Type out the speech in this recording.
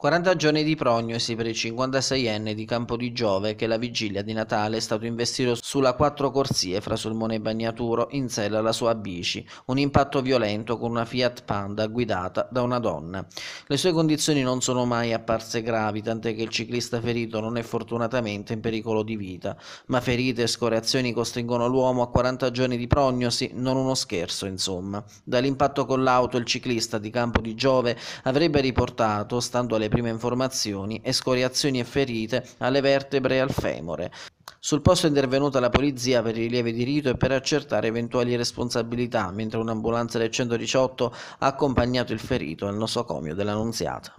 40 giorni di prognosi per il 56enne di Campo di Giove che la vigilia di Natale è stato investito sulla quattro corsie fra Sulmone e Bagnaturo in sella alla sua bici, un impatto violento con una Fiat Panda guidata da una donna. Le sue condizioni non sono mai apparse gravi, tant'è che il ciclista ferito non è fortunatamente in pericolo di vita, ma ferite e scoreazioni costringono l'uomo a 40 giorni di prognosi, non uno scherzo insomma. Dall'impatto con l'auto il ciclista di Campo di Giove avrebbe riportato, stando alle prime informazioni, escoriazioni e ferite alle vertebre e al femore. Sul posto è intervenuta la polizia per i rilievi di rito e per accertare eventuali responsabilità, mentre un'ambulanza del 118 ha accompagnato il ferito al nosocomio della Nunziata.